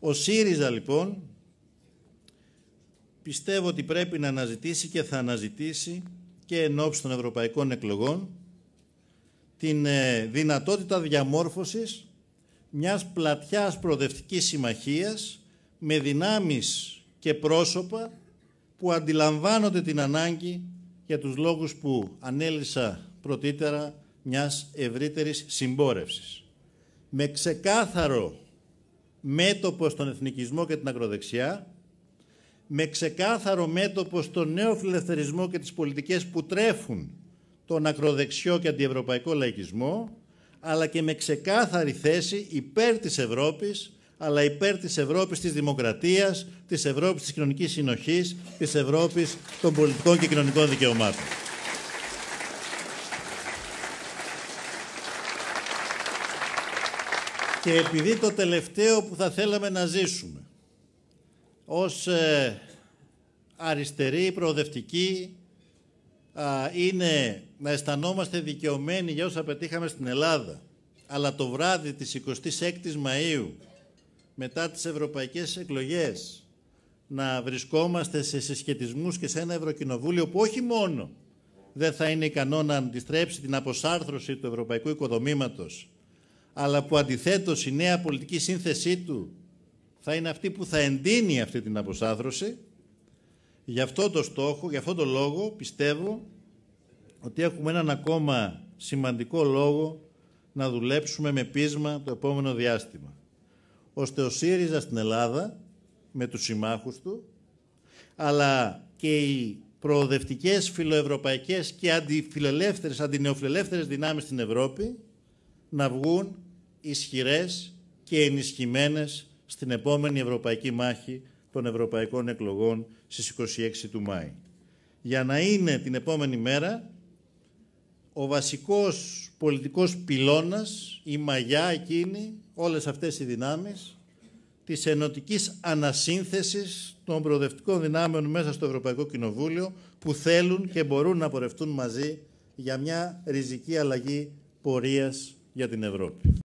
Ο ΣΥΡΙΖΑ λοιπόν πιστεύω ότι πρέπει να αναζητήσει και θα αναζητήσει και εν ώψη των ευρωπαϊκών εκλογών την ε, δυνατότητα διαμόρφωσης μιας πλατιάς προοδευτικής συμμαχίας με δυνάμεις και πρόσωπα που αντιλαμβάνονται την ανάγκη για τους λόγους που ανέλησα πρωτήτερα μιας ευρύτερης συμπόρευσης. Με ξεκάθαρο μέτωπο στον εθνικισμό και την ακροδεξιά, με ξεκάθαρο μέτωπο στον νέο φιλελευθερισμό και τις πολιτικές που τρέφουν τον ακροδεξιό και αντιευρωπαϊκό λαϊκισμό, αλλά και με ξεκάθαρη θέση υπέρ της Ευρώπης, αλλά υπέρ της Ευρώπης της δημοκρατίας, της Ευρώπης της κοινωνικής συνοχής, της Ευρώπης των πολιτικών και κοινωνικών δικαιωμάτων. Και επειδή το τελευταίο που θα θέλαμε να ζήσουμε ως ε, αριστερή, προοδευτική, α, είναι να αισθανόμαστε δικαιωμένοι για όσα πετύχαμε στην Ελλάδα. Αλλά το βράδυ της 26ης Μαΐου, μετά τις ευρωπαϊκές εκλογές, να βρισκόμαστε σε συσχετισμούς και σε ένα Ευρωκοινοβούλιο που όχι μόνο δεν θα είναι ικανό να αντιστρέψει την αποσάρθρωση του ευρωπαϊκού οικοδομήματος, αλλά που αντιθέτως η νέα πολιτική σύνθεσή του θα είναι αυτή που θα εντείνει αυτή την αποσάθρωση. Γι' αυτό το στόχο, γι' αυτό το λόγο πιστεύω ότι έχουμε έναν ακόμα σημαντικό λόγο να δουλέψουμε με πείσμα το επόμενο διάστημα. Ώστε ο ΣΥΡΙΖΑ στην Ελλάδα, με τους συμμάχους του, αλλά και οι προοδευτικές φιλοευρωπαϊκές και αντιφιλελεύθερες, αντινεοφιλελεύθερες δυνάμεις στην Ευρώπη να βγουν ισχυρές και ενισχυμένες στην επόμενη ευρωπαϊκή μάχη των ευρωπαϊκών εκλογών στις 26 του Μάη. Για να είναι την επόμενη μέρα ο βασικός πολιτικός πυλώνας, η μαγιά εκείνη, όλες αυτές οι δυνάμεις, της ενωτικής ανασύνθεσης των προοδευτικών δυνάμεων μέσα στο Ευρωπαϊκό Κοινοβούλιο που θέλουν και μπορούν να πορευτούν μαζί για μια ριζική αλλαγή πορείας για την Ευρώπη.